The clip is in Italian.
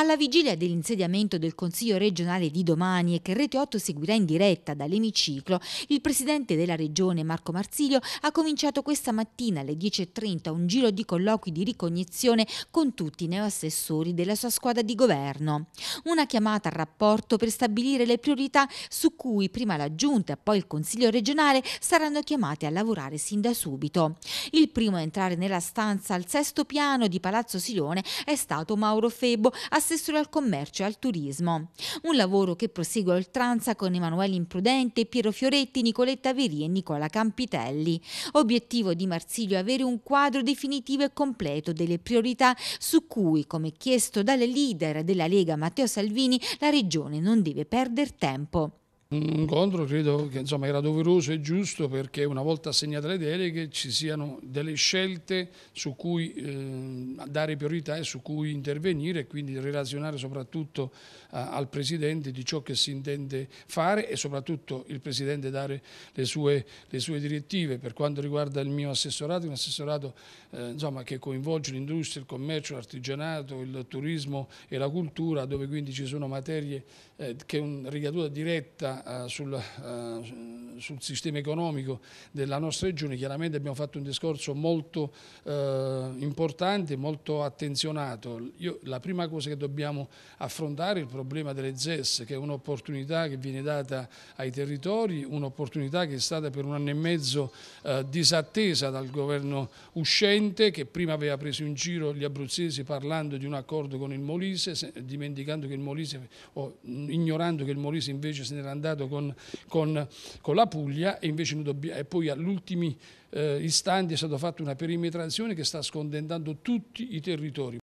Alla vigilia dell'insediamento del Consiglio regionale di domani e che Rete 8 seguirà in diretta dall'emiciclo, il presidente della regione Marco Marsilio ha cominciato questa mattina alle 10.30 un giro di colloqui di ricognizione con tutti i neoassessori della sua squadra di governo. Una chiamata al rapporto per stabilire le priorità su cui prima la Giunta e poi il Consiglio regionale saranno chiamati a lavorare sin da subito. Il primo a entrare nella stanza al sesto piano di Palazzo Silone è stato Mauro Febo, assessore tasse solo al commercio e al turismo. Un lavoro che prosegue a oltranza con Emanuele Imprudente, Piero Fioretti, Nicoletta Veri e Nicola Campitelli. Obiettivo di Marsilio è avere un quadro definitivo e completo delle priorità su cui, come chiesto dal leader della Lega Matteo Salvini, la Regione non deve perdere tempo un incontro credo che insomma, era doveroso e giusto perché una volta assegnate le deleghe ci siano delle scelte su cui eh, dare priorità e su cui intervenire e quindi relazionare soprattutto eh, al Presidente di ciò che si intende fare e soprattutto il Presidente dare le sue, le sue direttive. Per quanto riguarda il mio assessorato, un assessorato eh, insomma, che coinvolge l'industria, il commercio, l'artigianato, il turismo e la cultura dove quindi ci sono materie eh, che è una rigatura diretta eh, sul, eh, sul sistema economico della nostra regione, chiaramente abbiamo fatto un discorso molto eh, importante, molto attenzionato. Io, la prima cosa che dobbiamo affrontare è il problema delle ZES, che è un'opportunità che viene data ai territori, un'opportunità che è stata per un anno e mezzo eh, disattesa dal governo uscente, che prima aveva preso in giro gli abruzzesi parlando di un accordo con il Molise, se, dimenticando che il Molise, o ignorando che il Molise invece se n'era andato con, con, con la Puglia e invece e poi all'ultimo eh, istante è stata fatta una perimetrazione che sta scondentando tutti i territori.